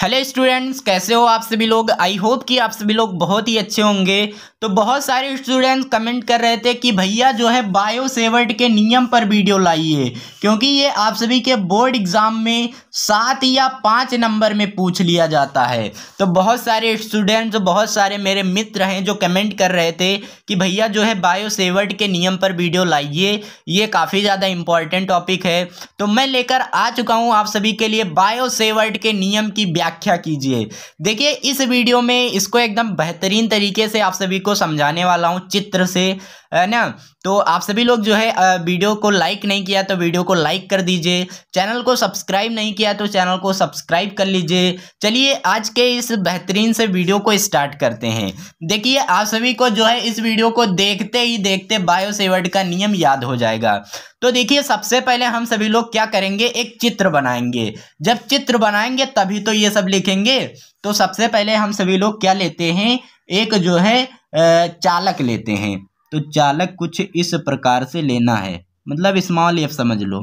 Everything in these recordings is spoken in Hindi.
हेलो स्टूडेंट्स कैसे हो आप सभी लोग आई होप कि आप सभी लोग बहुत ही अच्छे होंगे तो बहुत सारे स्टूडेंट कमेंट कर रहे थे कि भैया जो है बायो सेवर्ट के नियम पर वीडियो लाइए क्योंकि ये आप सभी के बोर्ड एग्ज़ाम में सात या पाँच नंबर में पूछ लिया जाता है तो बहुत सारे स्टूडेंट्स बहुत सारे मेरे मित्र हैं जो कमेंट कर रहे थे कि भैया जो है बायो सेवर्ट के नियम पर वीडियो लाइए ये काफ़ी ज़्यादा इंपॉर्टेंट टॉपिक है तो मैं लेकर आ चुका हूँ आप सभी के लिए बायो सेवर्ट के नियम की व्याख्या कीजिए देखिए इस वीडियो में इसको एकदम बेहतरीन तरीके से आप सभी को समझाने वाला हूँ चित्र से है ना तो आप सभी लोग जो है वीडियो को लाइक नहीं किया तो वीडियो को लाइक कर दीजिए चैनल को सब्सक्राइब नहीं किया तो चैनल को सब्सक्राइब कर लीजिए चलिए आज के इस बेहतरीन से वीडियो को स्टार्ट करते हैं देखिए आप सभी को जो है इस वीडियो को देखते ही देखते बायो सेवर्ड का नियम याद हो जाएगा तो देखिए सबसे पहले हम सभी लोग क्या करेंगे एक चित्र बनाएंगे जब चित्र बनाएंगे तभी तो ये सब लिखेंगे तो सबसे पहले हम सभी लोग क्या लेते हैं एक जो है चालक लेते हैं तो चालक कुछ इस प्रकार से लेना है मतलब स्मॉल एफ समझ लो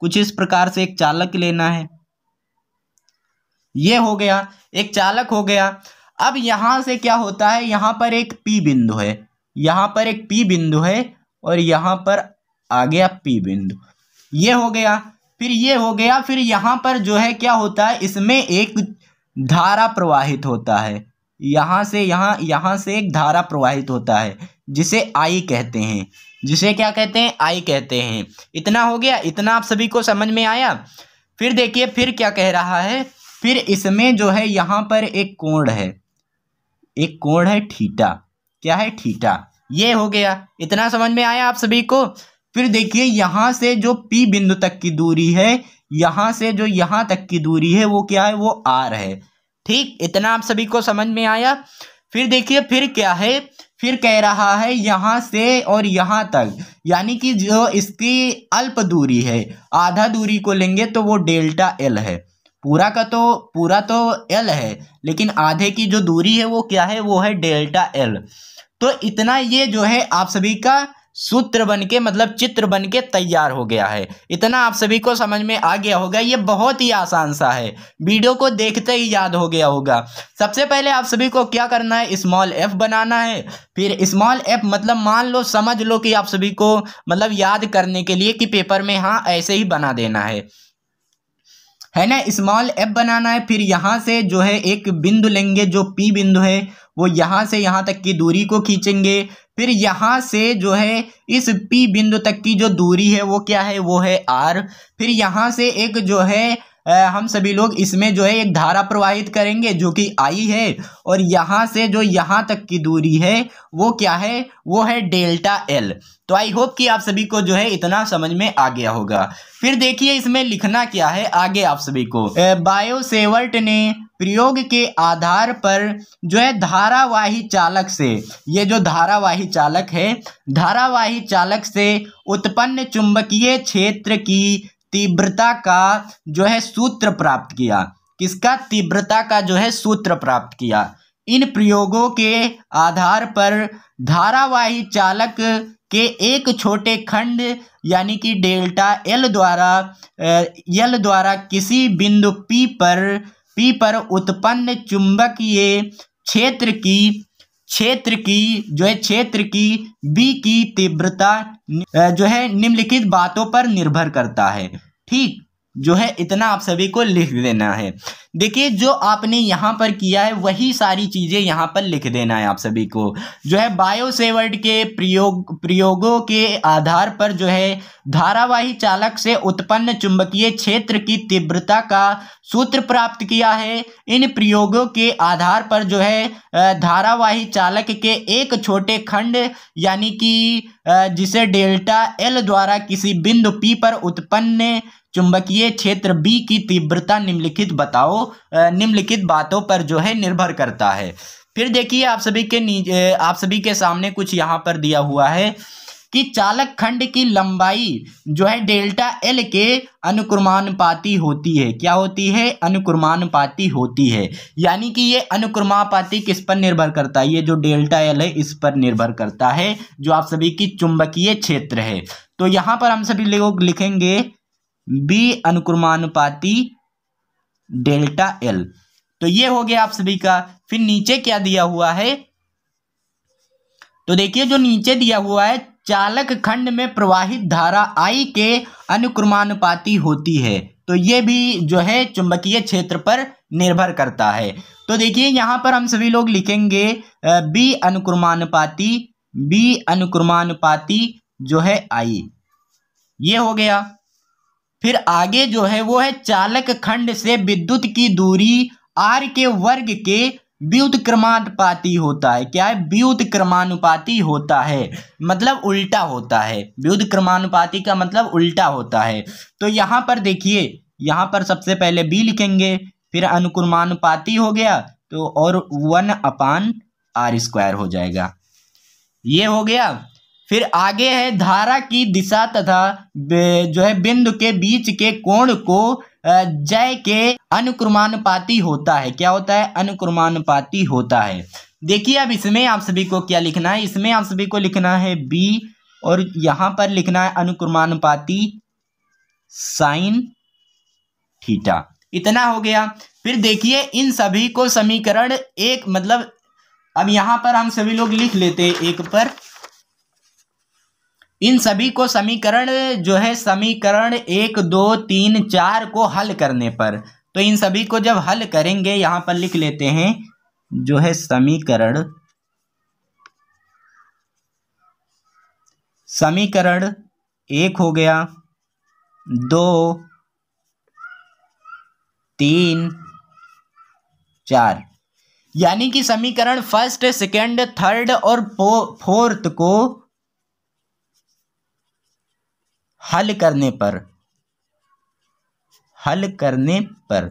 कुछ इस प्रकार से एक चालक लेना है ये हो गया एक चालक हो गया अब यहाँ से क्या होता है यहाँ पर एक पी बिंदु है यहाँ पर एक पी बिंदु है और यहाँ पर आ गया पी बिंदु ये हो गया फिर ये हो गया फिर यहाँ पर जो है क्या होता है इसमें एक धारा प्रवाहित होता है यहाँ से यहाँ यहाँ से एक धारा प्रवाहित होता है जिसे आई कहते हैं जिसे क्या कहते हैं आई कहते हैं इतना हो गया इतना आप सभी को समझ में आया फिर देखिए फिर क्या कह रहा है फिर इसमें जो है यहाँ पर एक कोण है एक कोण है ठीटा क्या है ठीटा ये हो गया इतना समझ में आया आप सभी को फिर देखिए यहाँ से जो पी बिंदु तक की दूरी है यहाँ से जो यहाँ तक की दूरी है वो क्या है वो आर है ठीक इतना आप सभी को समझ में आया फिर देखिए फिर क्या है फिर कह रहा है यहाँ से और यहाँ तक यानी कि जो इसकी अल्प दूरी है आधा दूरी को लेंगे तो वो डेल्टा एल है पूरा का तो पूरा तो एल है लेकिन आधे की जो दूरी है वो क्या है वो है डेल्टा एल तो इतना ये जो है आप सभी का सूत्र बन के मतलब चित्र बन के तैयार हो गया है इतना आप सभी को समझ में आ गया होगा ये बहुत ही आसान सा है वीडियो को देखते ही याद हो गया होगा सबसे पहले आप सभी को क्या करना है स्मॉल एफ बनाना है फिर स्मॉल एफ मतलब मान लो समझ लो कि आप सभी को मतलब याद करने के लिए कि पेपर में हाँ ऐसे ही बना देना है है ना स्मॉल एफ बनाना है फिर यहाँ से जो है एक बिंदु लेंगे जो पी बिंदु है वो यहाँ से यहाँ तक की दूरी को खींचेंगे फिर यहाँ से जो है इस पी बिंदु तक की जो दूरी है वो क्या है वो है आर फिर यहाँ से एक जो है हम सभी लोग इसमें जो है एक धारा प्रवाहित करेंगे जो कि आई है और यहाँ से जो यहाँ तक की दूरी है वो क्या है वो है डेल्टा एल तो आई होप कि आप सभी को जो है इतना समझ में आ गया होगा फिर देखिए इसमें लिखना क्या है आगे आप सभी को बायोसेवर्ट ने प्रयोग के आधार पर जो है धारावाही चालक से ये जो धारावाही चालक है धारावाही चालक से उत्पन्न चुंबकीय क्षेत्र की तीव्रता का जो है सूत्र प्राप्त किया किसका तीव्रता का जो है सूत्र प्राप्त किया इन प्रयोगों के आधार पर धारावाही चालक के एक छोटे खंड यानी कि डेल्टा एल द्वारा एल द्वारा किसी बिंदु पी पर पी पर उत्पन्न चुंबकीय क्षेत्र की क्षेत्र की जो है क्षेत्र की बी की तीव्रता जो है निम्नलिखित बातों पर निर्भर करता है ठीक जो है इतना आप सभी को लिख देना है देखिए जो आपने यहाँ पर किया है वही सारी चीज़ें यहाँ पर लिख देना है आप सभी को जो है बायोसेवर्ड के प्रयोग प्रयोगों के आधार पर जो है धारावाही चालक से उत्पन्न चुंबकीय क्षेत्र की तीव्रता का सूत्र प्राप्त किया है इन प्रयोगों के आधार पर जो है धारावाही चालक के एक छोटे खंड यानी कि जिसे डेल्टा एल द्वारा किसी बिंदु पी पर उत्पन्न चुंबकीय क्षेत्र बी की तीव्रता निम्नलिखित बताओ निम्नलिखित बातों पर जो है निर्भर करता है फिर देखिए आप सभी के नीचे आप सभी के सामने कुछ यहाँ पर दिया हुआ है कि चालक खंड की लंबाई जो है डेल्टा एल के अनुक्रमानुपाती होती है क्या होती है अनुक्रमानुपाती होती है यानी कि ये अनुक्रमापाती किस पर निर्भर करता है ये जो डेल्टा एल है इस पर निर्भर करता है जो आप सभी की चुंबकीय क्षेत्र है तो यहाँ पर हम सभी लोग लिखेंगे बी अनुक्रमानुपाती डेल्टा एल तो ये हो गया आप सभी का फिर नीचे क्या दिया हुआ है तो देखिए जो नीचे दिया हुआ है चालक खंड में प्रवाहित धारा आई के अनुक्रमानुपाती होती है तो ये भी जो है चुंबकीय क्षेत्र पर निर्भर करता है तो देखिए यहाँ पर हम सभी लोग लिखेंगे बी अनुक्रमानुपाती बी अनुक्रमानुपाती जो है आई ये हो गया फिर आगे जो है वो है चालक खंड से विद्युत की दूरी आर के वर्ग के व्युत क्रमानुपाती होता है क्या है व्युत क्रमानुपाती होता है मतलब उल्टा होता है व्युत क्रमानुपाती का मतलब उल्टा होता है तो यहाँ पर देखिए यहाँ पर सबसे पहले बी लिखेंगे फिर अनुक्रमानुपाती हो गया तो और वन अपान आर स्क्वायर हो जाएगा ये हो गया फिर आगे है धारा की दिशा तथा जो है बिंदु के बीच के कोण को जय के अनुक्रमानुपाती होता है क्या होता है अनुक्रमानुपाती होता है देखिए अब इसमें आप सभी को क्या लिखना है इसमें आप सभी को लिखना है बी और यहां पर लिखना है अनुक्रमानुपाती साइन थीटा इतना हो गया फिर देखिए इन सभी को समीकरण एक मतलब अब यहां पर हम सभी लोग लिख लेते हैं एक पर इन सभी को समीकरण जो है समीकरण एक दो तीन चार को हल करने पर तो इन सभी को जब हल करेंगे यहां पर लिख लेते हैं जो है समीकरण समीकरण एक हो गया दो तीन चार यानी कि समीकरण फर्स्ट सेकंड थर्ड और फोर्थ को हल करने पर हल करने पर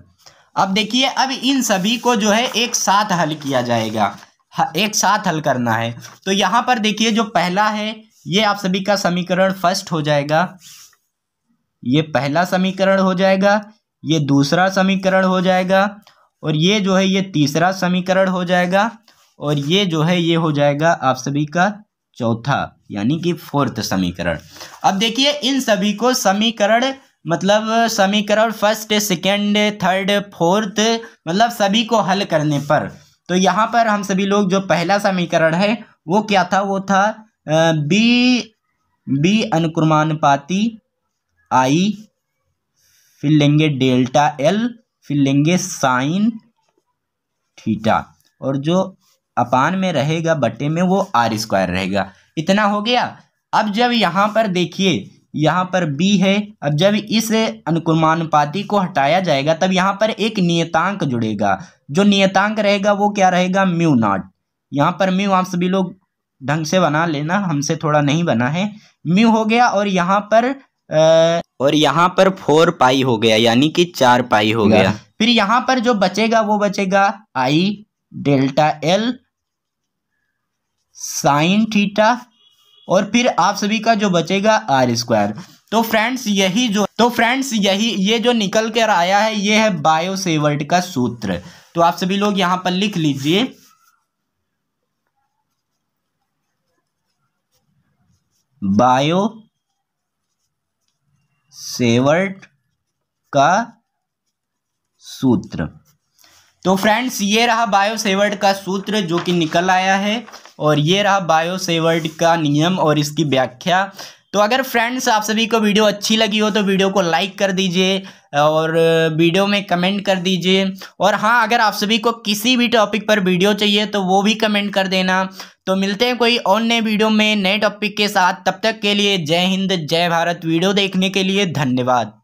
अब देखिए अब इन सभी को जो है एक साथ हल किया जाएगा एक साथ हल करना है तो यहाँ पर देखिए जो पहला है ये आप सभी का समीकरण फर्स्ट हो जाएगा ये पहला समीकरण हो जाएगा ये दूसरा समीकरण हो जाएगा और ये जो है ये तीसरा समीकरण हो जाएगा और ये जो है ये हो जाएगा आप सभी का चौथा यानी कि फोर्थ समीकरण अब देखिए इन सभी को समीकरण मतलब समीकरण फर्स्ट सेकेंड थर्ड फोर्थ मतलब सभी को हल करने पर तो यहाँ पर हम सभी लोग जो पहला समीकरण है वो क्या था वो था बी बी अनुक्रमानुपाती आई फिर लेंगे डेल्टा एल फिर लेंगे साइन थीटा और जो अपान में रहेगा बटे में वो आर स्क्वायर रहेगा इतना हो गया अब जब यहाँ पर देखिए यहाँ पर b है अब जब इस अनुक्रमानुपाती को हटाया जाएगा तब यहाँ पर एक नियतांक जुड़ेगा जो नियतांक रहेगा वो क्या रहेगा म्यू नॉट यहाँ पर म्यू आप सभी लोग ढंग से बना लेना हमसे थोड़ा नहीं बना है म्यू हो गया और यहाँ पर आ, और यहाँ पर फोर पाई हो गया यानी कि चार पाई हो गया फिर यहाँ पर जो बचेगा वो बचेगा I delta L sine theta और फिर आप सभी का जो बचेगा आर स्क्वायर तो फ्रेंड्स यही जो तो फ्रेंड्स यही ये जो निकल कर आया है ये है बायोसेवर्ट का सूत्र तो आप सभी लोग यहां पर लिख लीजिए बायो सेवर्ट का सूत्र तो फ्रेंड्स ये रहा बायो सेवर्ट का सूत्र जो कि निकल आया है और ये रहा बायोसेवर्ड का नियम और इसकी व्याख्या तो अगर फ्रेंड्स आप सभी को वीडियो अच्छी लगी हो तो वीडियो को लाइक कर दीजिए और वीडियो में कमेंट कर दीजिए और हाँ अगर आप सभी को किसी भी टॉपिक पर वीडियो चाहिए तो वो भी कमेंट कर देना तो मिलते हैं कोई और नए वीडियो में नए टॉपिक के साथ तब तक के लिए जय हिंद जय भारत वीडियो देखने के लिए धन्यवाद